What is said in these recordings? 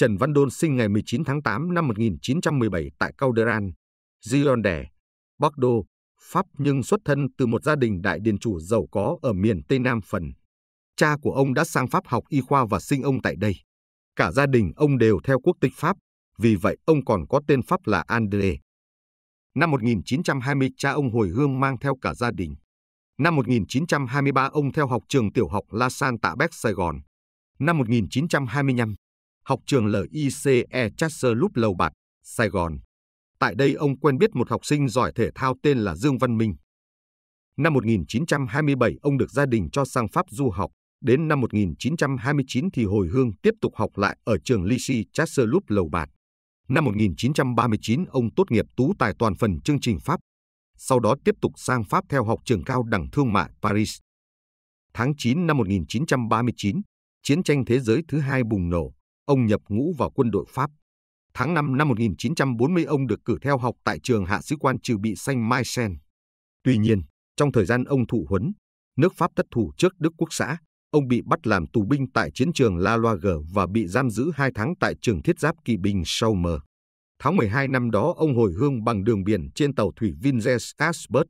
Trần Văn Đôn sinh ngày 19 tháng 8 năm 1917 tại Calderan, Gironde, Bordeaux, Pháp nhưng xuất thân từ một gia đình đại điền chủ giàu có ở miền Tây Nam phần. Cha của ông đã sang Pháp học y khoa và sinh ông tại đây. Cả gia đình ông đều theo quốc tịch Pháp, vì vậy ông còn có tên Pháp là André. Năm 1920 cha ông hồi hương mang theo cả gia đình. Năm 1923 ông theo học trường tiểu học La San tạ Bắc Sài Gòn. Năm 1925, học trường LICE Chasser lúc Lầu Bạt, Sài Gòn. Tại đây ông quen biết một học sinh giỏi thể thao tên là Dương Văn Minh. Năm 1927 ông được gia đình cho sang Pháp du học, đến năm 1929 thì hồi hương tiếp tục học lại ở trường Lycée Chasser lúc Lầu Bạt. Năm 1939 ông tốt nghiệp tú tài toàn phần chương trình Pháp, sau đó tiếp tục sang Pháp theo học trường cao đẳng thương mại Paris. Tháng 9 năm 1939, chiến tranh thế giới thứ hai bùng nổ, ông nhập ngũ vào quân đội Pháp. Tháng 5 năm 1940 ông được cử theo học tại trường hạ sĩ quan trừ bị xanh Mai Sen. Tuy nhiên, trong thời gian ông thụ huấn, nước Pháp thất thủ trước Đức Quốc xã, ông bị bắt làm tù binh tại chiến trường La Loire và bị giam giữ 2 tháng tại trường thiết giáp kỵ binh Saumer. Tháng 12 năm đó ông hồi hương bằng đường biển trên tàu thủy Vinzes Asbert.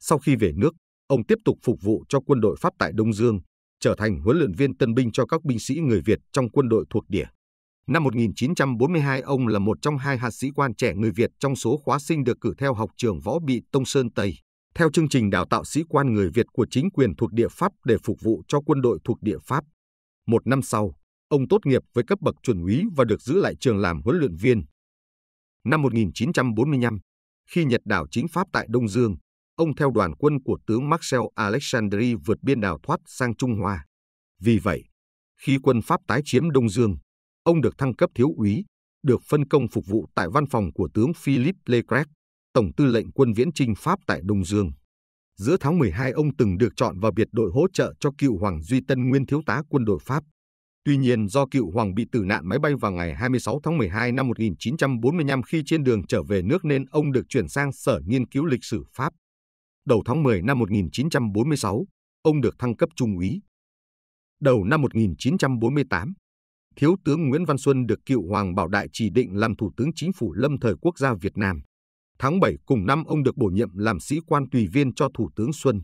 Sau khi về nước, ông tiếp tục phục vụ cho quân đội Pháp tại Đông Dương, trở thành huấn luyện viên tân binh cho các binh sĩ người Việt trong quân đội thuộc địa. Năm 1942, ông là một trong hai hạt sĩ quan trẻ người Việt trong số khóa sinh được cử theo học trường võ bị Tông Sơn Tây, theo chương trình đào tạo sĩ quan người Việt của chính quyền thuộc địa Pháp để phục vụ cho quân đội thuộc địa Pháp. Một năm sau, ông tốt nghiệp với cấp bậc chuẩn úy và được giữ lại trường làm huấn luyện viên. Năm 1945, khi Nhật đảo chính Pháp tại Đông Dương, ông theo đoàn quân của tướng Marcel Alexandri vượt biên đảo thoát sang Trung Hoa. Vì vậy, khi quân Pháp tái chiếm Đông Dương, ông được thăng cấp thiếu úy, được phân công phục vụ tại văn phòng của tướng Philippe Leclerc, tổng tư lệnh quân viễn chinh Pháp tại Đông Dương. Giữa tháng 12 ông từng được chọn vào biệt đội hỗ trợ cho cựu Hoàng Duy Tân nguyên thiếu tá quân đội Pháp. Tuy nhiên do cựu Hoàng bị tử nạn máy bay vào ngày 26 tháng 12 năm 1945 khi trên đường trở về nước nên ông được chuyển sang Sở Nghiên cứu Lịch sử Pháp. Đầu tháng 10 năm 1946, ông được thăng cấp trung úy. Đầu năm 1948, Thiếu tướng Nguyễn Văn Xuân được cựu Hoàng Bảo Đại chỉ định làm Thủ tướng Chính phủ lâm thời quốc gia Việt Nam. Tháng 7 cùng năm ông được bổ nhiệm làm sĩ quan tùy viên cho Thủ tướng Xuân.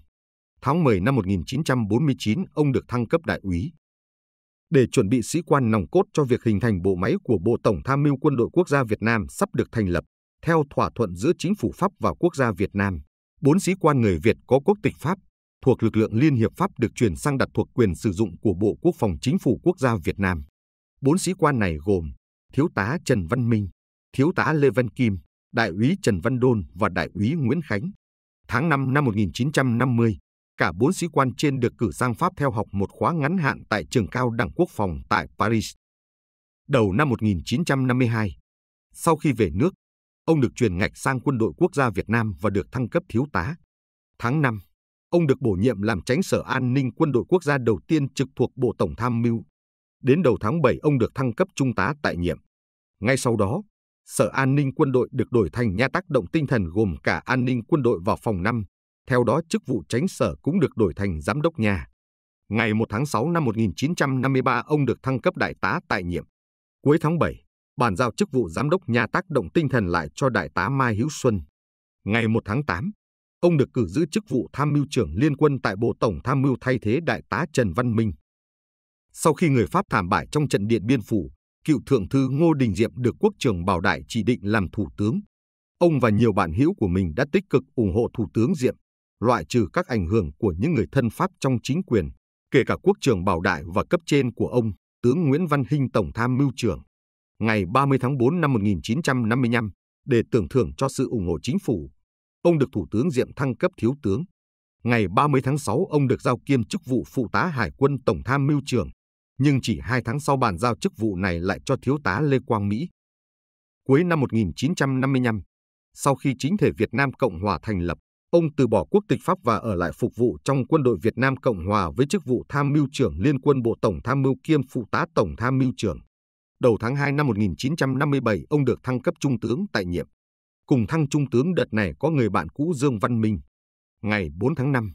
Tháng 10 năm 1949 ông được thăng cấp đại úy. Để chuẩn bị sĩ quan nòng cốt cho việc hình thành bộ máy của Bộ Tổng Tham mưu Quân đội Quốc gia Việt Nam sắp được thành lập, theo thỏa thuận giữa chính phủ Pháp và quốc gia Việt Nam, bốn sĩ quan người Việt có quốc tịch Pháp thuộc lực lượng Liên hiệp Pháp được chuyển sang đặt thuộc quyền sử dụng của Bộ Quốc phòng Chính phủ Quốc gia Việt Nam. Bốn sĩ quan này gồm Thiếu tá Trần Văn Minh, Thiếu tá Lê Văn Kim, Đại úy Trần Văn Đôn và Đại úy Nguyễn Khánh. Tháng 5 năm 1950, cả bốn sĩ quan trên được cử sang Pháp theo học một khóa ngắn hạn tại trường cao đẳng quốc phòng tại Paris. Đầu năm 1952, sau khi về nước, Ông được truyền ngạch sang quân đội quốc gia Việt Nam và được thăng cấp thiếu tá. Tháng 5, ông được bổ nhiệm làm tránh sở an ninh quân đội quốc gia đầu tiên trực thuộc Bộ Tổng Tham mưu. Đến đầu tháng 7 ông được thăng cấp trung tá tại nhiệm. Ngay sau đó, Sở An ninh quân đội được đổi thành nhà tác động tinh thần gồm cả an ninh quân đội và phòng 5, theo đó chức vụ tránh sở cũng được đổi thành giám đốc nhà. Ngày 1 tháng 6 năm 1953 ông được thăng cấp đại tá tại nhiệm. Cuối tháng 7, bàn giao chức vụ giám đốc nhà tác động tinh thần lại cho Đại tá Mai Hữu Xuân. Ngày 1 tháng 8, ông được cử giữ chức vụ tham mưu trưởng liên quân tại Bộ Tổng Tham mưu thay thế Đại tá Trần Văn Minh. Sau khi người Pháp thảm bại trong trận Điện Biên Phủ, cựu Thượng thư Ngô Đình Diệm được quốc trưởng Bảo Đại chỉ định làm Thủ tướng. Ông và nhiều bạn hữu của mình đã tích cực ủng hộ Thủ tướng Diệm, loại trừ các ảnh hưởng của những người thân Pháp trong chính quyền, kể cả quốc trưởng Bảo Đại và cấp trên của ông, tướng Nguyễn Văn Hinh Tổng tham mưu trưởng ngày 30 tháng 4 năm 1955 để tưởng thưởng cho sự ủng hộ chính phủ. Ông được Thủ tướng Diệm thăng cấp thiếu tướng. Ngày 30 tháng 6 ông được giao kiêm chức vụ phụ tá Hải quân Tổng tham mưu trưởng, nhưng chỉ 2 tháng sau bàn giao chức vụ này lại cho thiếu tá Lê Quang Mỹ. Cuối năm 1955, sau khi chính thể Việt Nam Cộng Hòa thành lập, ông từ bỏ quốc tịch Pháp và ở lại phục vụ trong quân đội Việt Nam Cộng Hòa với chức vụ tham mưu trưởng Liên quân Bộ Tổng tham mưu kiêm phụ tá Tổng tham mưu trưởng đầu tháng 2 năm 1957 ông được thăng cấp trung tướng tại nhiệm. Cùng thăng trung tướng đợt này có người bạn cũ Dương Văn Minh. Ngày 4 tháng 5,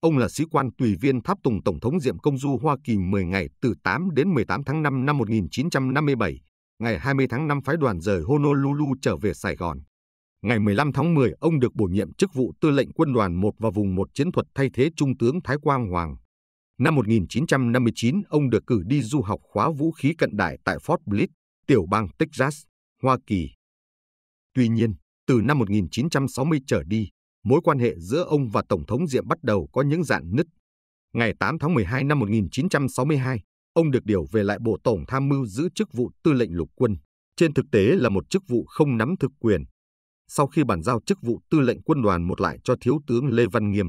ông là sĩ quan tùy viên tháp tùng Tổng thống Diệm Công Du Hoa Kỳ 10 ngày từ 8 đến 18 tháng 5 năm 1957, ngày 20 tháng 5 phái đoàn rời Honolulu trở về Sài Gòn. Ngày 15 tháng 10, ông được bổ nhiệm chức vụ tư lệnh quân đoàn 1 và vùng 1 chiến thuật thay thế Trung tướng Thái Quang Hoàng. Năm 1959, ông được cử đi du học khóa vũ khí cận đại tại Fort Bliss, tiểu bang Texas, Hoa Kỳ. Tuy nhiên, từ năm 1960 trở đi, mối quan hệ giữa ông và Tổng thống Diệm bắt đầu có những dạn nứt. Ngày 8 tháng 12 năm 1962, ông được điều về lại Bộ Tổng Tham mưu giữ chức vụ tư lệnh lục quân, trên thực tế là một chức vụ không nắm thực quyền. Sau khi bàn giao chức vụ tư lệnh quân đoàn một lại cho Thiếu tướng Lê Văn Nghiêm,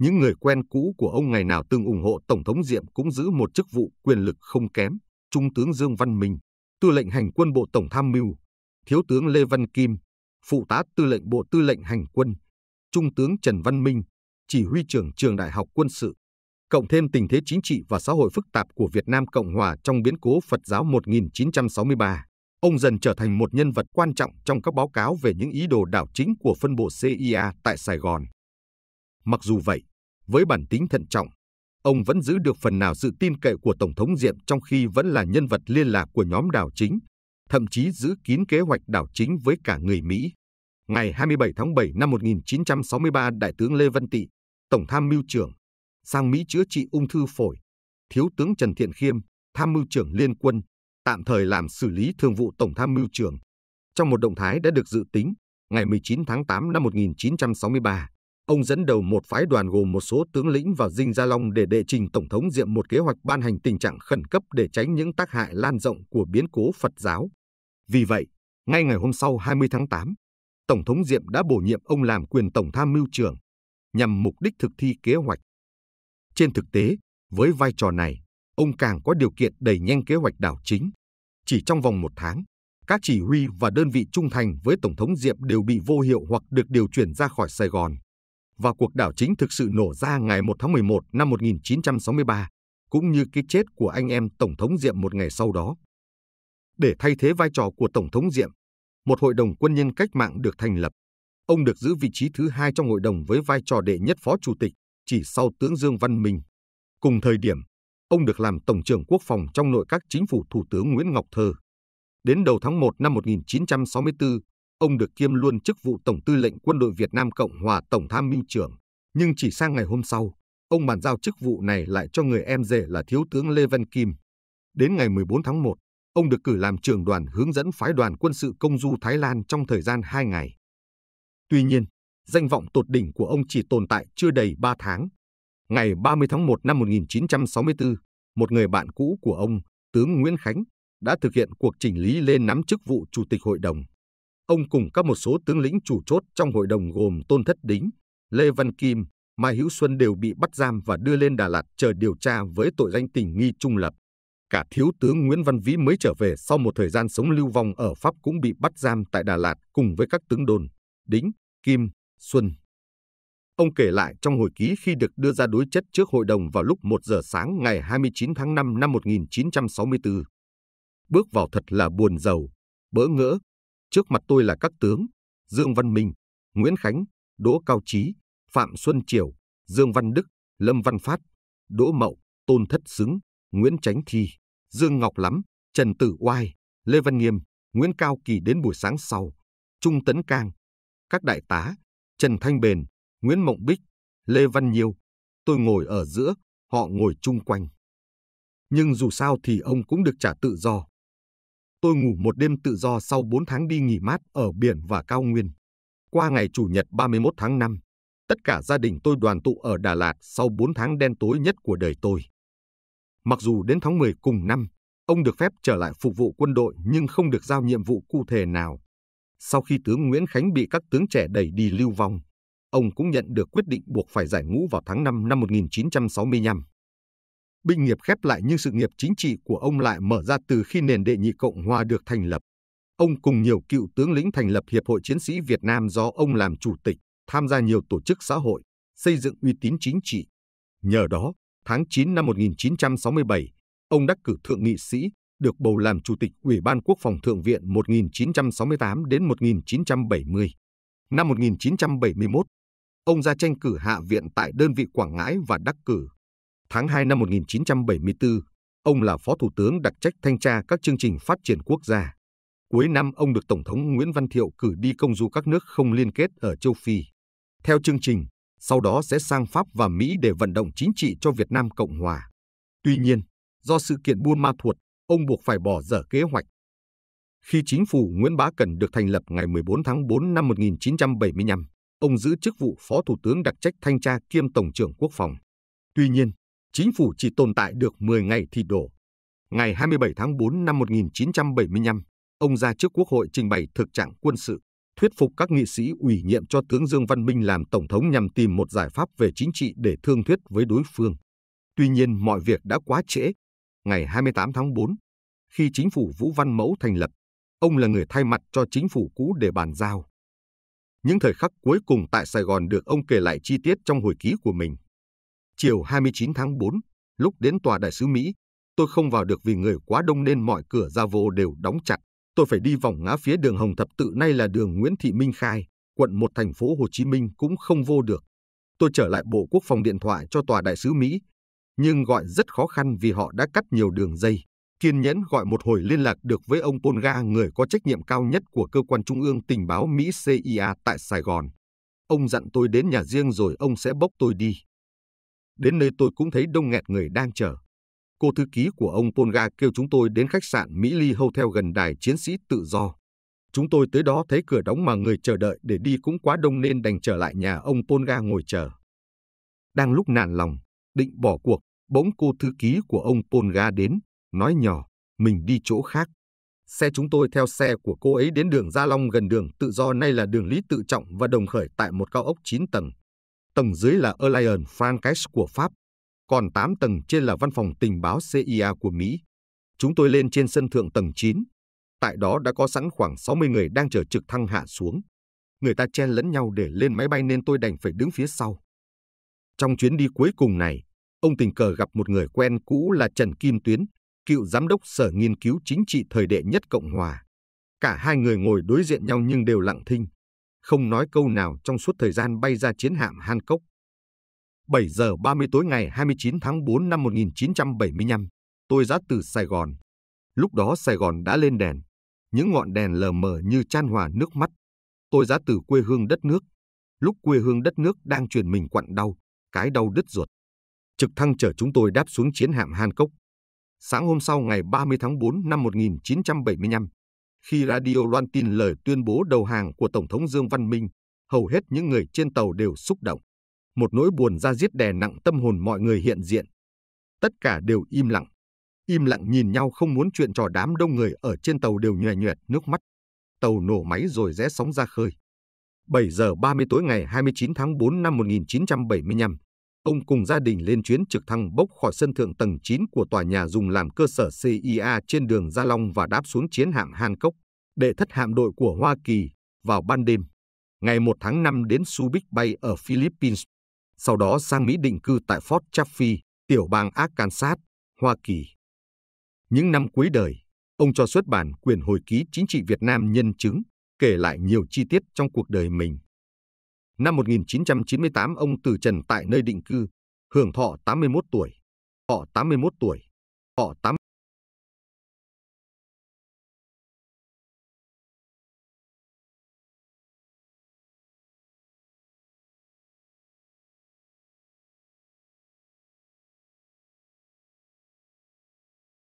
những người quen cũ của ông ngày nào từng ủng hộ Tổng thống Diệm cũng giữ một chức vụ quyền lực không kém, Trung tướng Dương Văn Minh, tư lệnh hành quân Bộ Tổng Tham mưu, Thiếu tướng Lê Văn Kim, Phụ tá tư lệnh Bộ Tư lệnh Hành quân, Trung tướng Trần Văn Minh, chỉ huy trưởng trường Đại học Quân sự, cộng thêm tình thế chính trị và xã hội phức tạp của Việt Nam Cộng Hòa trong biến cố Phật giáo 1963, ông dần trở thành một nhân vật quan trọng trong các báo cáo về những ý đồ đảo chính của phân bộ CIA tại Sài Gòn. Mặc dù vậy, với bản tính thận trọng, ông vẫn giữ được phần nào sự tin cậy của Tổng thống Diệm trong khi vẫn là nhân vật liên lạc của nhóm đảo chính, thậm chí giữ kín kế hoạch đảo chính với cả người Mỹ. Ngày 27 tháng 7 năm 1963, Đại tướng Lê Văn Tị, Tổng tham mưu trưởng, sang Mỹ chữa trị ung thư phổi. Thiếu tướng Trần Thiện Khiêm, tham mưu trưởng Liên quân, tạm thời làm xử lý thường vụ Tổng tham mưu trưởng. Trong một động thái đã được dự tính, ngày 19 tháng 8 năm 1963, Ông dẫn đầu một phái đoàn gồm một số tướng lĩnh vào Dinh Gia Long để đệ trình Tổng thống Diệm một kế hoạch ban hành tình trạng khẩn cấp để tránh những tác hại lan rộng của biến cố Phật giáo. Vì vậy, ngay ngày hôm sau 20 tháng 8, Tổng thống Diệm đã bổ nhiệm ông làm quyền Tổng tham mưu trưởng, nhằm mục đích thực thi kế hoạch. Trên thực tế, với vai trò này, ông càng có điều kiện đẩy nhanh kế hoạch đảo chính. Chỉ trong vòng một tháng, các chỉ huy và đơn vị trung thành với Tổng thống Diệm đều bị vô hiệu hoặc được điều chuyển ra khỏi Sài Gòn và cuộc đảo chính thực sự nổ ra ngày 1 tháng 11 năm 1963, cũng như cái chết của anh em Tổng thống Diệm một ngày sau đó. Để thay thế vai trò của Tổng thống Diệm, một hội đồng quân nhân cách mạng được thành lập. Ông được giữ vị trí thứ hai trong hội đồng với vai trò đệ nhất phó chủ tịch, chỉ sau tướng Dương Văn Minh. Cùng thời điểm, ông được làm Tổng trưởng Quốc phòng trong nội các chính phủ Thủ tướng Nguyễn Ngọc Thơ. Đến đầu tháng 1 năm 1964, Ông được kiêm luôn chức vụ Tổng tư lệnh Quân đội Việt Nam Cộng hòa Tổng tham mưu trưởng, nhưng chỉ sang ngày hôm sau, ông bàn giao chức vụ này lại cho người em rể là Thiếu tướng Lê Văn Kim. Đến ngày 14 tháng 1, ông được cử làm trưởng đoàn hướng dẫn phái đoàn quân sự công du Thái Lan trong thời gian 2 ngày. Tuy nhiên, danh vọng tột đỉnh của ông chỉ tồn tại chưa đầy 3 tháng. Ngày 30 tháng 1 năm 1964, một người bạn cũ của ông, tướng Nguyễn Khánh, đã thực hiện cuộc chỉnh lý lên nắm chức vụ Chủ tịch Hội đồng ông cùng các một số tướng lĩnh chủ chốt trong hội đồng gồm Tôn Thất Đính, Lê Văn Kim, Mai Hữu Xuân đều bị bắt giam và đưa lên Đà Lạt chờ điều tra với tội danh tình nghi trung lập. Cả thiếu tướng Nguyễn Văn Vĩ mới trở về sau một thời gian sống lưu vong ở Pháp cũng bị bắt giam tại Đà Lạt cùng với các tướng đồn, Đính, Kim, Xuân. Ông kể lại trong hồi ký khi được đưa ra đối chất trước hội đồng vào lúc 1 giờ sáng ngày 29 tháng 5 năm 1964. Bước vào thật là buồn giàu, bỡ ngỡ, Trước mặt tôi là các tướng Dương Văn Minh, Nguyễn Khánh, Đỗ Cao Trí, Phạm Xuân Triều, Dương Văn Đức, Lâm Văn Phát, Đỗ Mậu, Tôn Thất Xứng, Nguyễn Chánh Thi, Dương Ngọc Lắm, Trần Tử Oai, Lê Văn Nghiêm, Nguyễn Cao Kỳ đến buổi sáng sau, Trung Tấn Cang, các đại tá, Trần Thanh Bền, Nguyễn Mộng Bích, Lê Văn Nhiêu. Tôi ngồi ở giữa, họ ngồi chung quanh. Nhưng dù sao thì ông cũng được trả tự do tôi ngủ một đêm tự do sau 4 tháng đi nghỉ mát ở biển và cao nguyên. Qua ngày Chủ nhật 31 tháng 5, tất cả gia đình tôi đoàn tụ ở Đà Lạt sau 4 tháng đen tối nhất của đời tôi. Mặc dù đến tháng 10 cùng năm, ông được phép trở lại phục vụ quân đội nhưng không được giao nhiệm vụ cụ thể nào. Sau khi tướng Nguyễn Khánh bị các tướng trẻ đẩy đi lưu vong, ông cũng nhận được quyết định buộc phải giải ngũ vào tháng 5 năm 1965 binh nghiệp khép lại nhưng sự nghiệp chính trị của ông lại mở ra từ khi nền đệ nhị Cộng Hòa được thành lập. Ông cùng nhiều cựu tướng lĩnh thành lập Hiệp hội Chiến sĩ Việt Nam do ông làm chủ tịch, tham gia nhiều tổ chức xã hội, xây dựng uy tín chính trị. Nhờ đó, tháng 9 năm 1967, ông đắc cử thượng nghị sĩ, được bầu làm chủ tịch Ủy ban Quốc phòng Thượng viện 1968 đến 1970. Năm 1971, ông ra tranh cử hạ viện tại đơn vị Quảng Ngãi và đắc cử tháng 2 năm 1974, ông là Phó Thủ tướng đặc trách thanh tra các chương trình phát triển quốc gia. Cuối năm, ông được Tổng thống Nguyễn Văn Thiệu cử đi công du các nước không liên kết ở châu Phi. Theo chương trình, sau đó sẽ sang Pháp và Mỹ để vận động chính trị cho Việt Nam Cộng Hòa. Tuy nhiên, do sự kiện Buôn Ma Thuột, ông buộc phải bỏ dở kế hoạch. Khi chính phủ Nguyễn Bá Cần được thành lập ngày 14 tháng 4 năm 1975, ông giữ chức vụ Phó Thủ tướng đặc trách thanh tra kiêm Tổng trưởng Quốc phòng. Tuy nhiên, chính phủ chỉ tồn tại được 10 ngày thì đổ. Ngày 27 tháng 4 năm 1975, ông ra trước Quốc hội trình bày thực trạng quân sự, thuyết phục các nghị sĩ ủy nhiệm cho tướng Dương Văn Minh làm Tổng thống nhằm tìm một giải pháp về chính trị để thương thuyết với đối phương. Tuy nhiên mọi việc đã quá trễ. Ngày 28 tháng 4, khi chính phủ Vũ Văn Mẫu thành lập, ông là người thay mặt cho chính phủ cũ để bàn giao. Những thời khắc cuối cùng tại Sài Gòn được ông kể lại chi tiết trong hồi ký của mình. Chiều 29 tháng 4, lúc đến tòa đại sứ Mỹ, tôi không vào được vì người quá đông nên mọi cửa ra vô đều đóng chặt. Tôi phải đi vòng ngã phía đường Hồng Thập Tự nay là đường Nguyễn Thị Minh Khai, quận một thành phố Hồ Chí Minh cũng không vô được. Tôi trở lại Bộ Quốc phòng điện thoại cho tòa đại sứ Mỹ, nhưng gọi rất khó khăn vì họ đã cắt nhiều đường dây. Kiên nhẫn gọi một hồi liên lạc được với ông Polga, người có trách nhiệm cao nhất của cơ quan trung ương tình báo Mỹ CIA tại Sài Gòn. Ông dặn tôi đến nhà riêng rồi ông sẽ bốc tôi đi. Đến nơi tôi cũng thấy đông nghẹt người đang chờ. Cô thư ký của ông Polga kêu chúng tôi đến khách sạn Mỹ Ly Hotel gần đài chiến sĩ tự do. Chúng tôi tới đó thấy cửa đóng mà người chờ đợi để đi cũng quá đông nên đành trở lại nhà ông Polga ngồi chờ. Đang lúc nản lòng, định bỏ cuộc, bỗng cô thư ký của ông Polga đến, nói nhỏ, mình đi chỗ khác. Xe chúng tôi theo xe của cô ấy đến đường Gia Long gần đường Tự Do nay là đường Lý Tự Trọng và đồng khởi tại một cao ốc 9 tầng tầng dưới là Alliance Francaise của Pháp, còn 8 tầng trên là văn phòng tình báo CIA của Mỹ. Chúng tôi lên trên sân thượng tầng 9. Tại đó đã có sẵn khoảng 60 người đang chờ trực thăng hạ xuống. Người ta chen lẫn nhau để lên máy bay nên tôi đành phải đứng phía sau. Trong chuyến đi cuối cùng này, ông tình cờ gặp một người quen cũ là Trần Kim Tuyến, cựu giám đốc Sở Nghiên cứu Chính trị thời đệ nhất Cộng Hòa. Cả hai người ngồi đối diện nhau nhưng đều lặng thinh không nói câu nào trong suốt thời gian bay ra chiến hạm Hancock. 7 giờ 30 tối ngày 29 tháng 4 năm 1975, tôi ra từ Sài Gòn. Lúc đó Sài Gòn đã lên đèn, những ngọn đèn lờ mờ như chan hòa nước mắt. Tôi ra từ quê hương đất nước, lúc quê hương đất nước đang truyền mình quặn đau, cái đau đứt ruột. Trực thăng chở chúng tôi đáp xuống chiến hạm Hancock. Sáng hôm sau ngày 30 tháng 4 năm 1975, khi radio loan tin lời tuyên bố đầu hàng của Tổng thống Dương Văn Minh, hầu hết những người trên tàu đều xúc động. Một nỗi buồn ra giết đè nặng tâm hồn mọi người hiện diện. Tất cả đều im lặng. Im lặng nhìn nhau không muốn chuyện trò đám đông người ở trên tàu đều nhòe nhòe nước mắt. Tàu nổ máy rồi rẽ sóng ra khơi. 7 giờ 30 tối ngày 29 tháng 4 năm 1975, ông cùng gia đình lên chuyến trực thăng bốc khỏi sân thượng tầng 9 của tòa nhà dùng làm cơ sở CIA trên đường Gia Long và đáp xuống chiến hạm Hancock, đệ thất hạm đội của Hoa Kỳ, vào ban đêm. Ngày 1 tháng 5 đến Subic bay ở Philippines, sau đó sang Mỹ định cư tại Fort Chaffee, tiểu bang Arkansas, Hoa Kỳ. Những năm cuối đời, ông cho xuất bản quyền hồi ký chính trị Việt Nam nhân chứng, kể lại nhiều chi tiết trong cuộc đời mình. Năm 1998 ông từ trần tại nơi định cư, hưởng thọ 81 tuổi. Họ 81 tuổi. Họ 81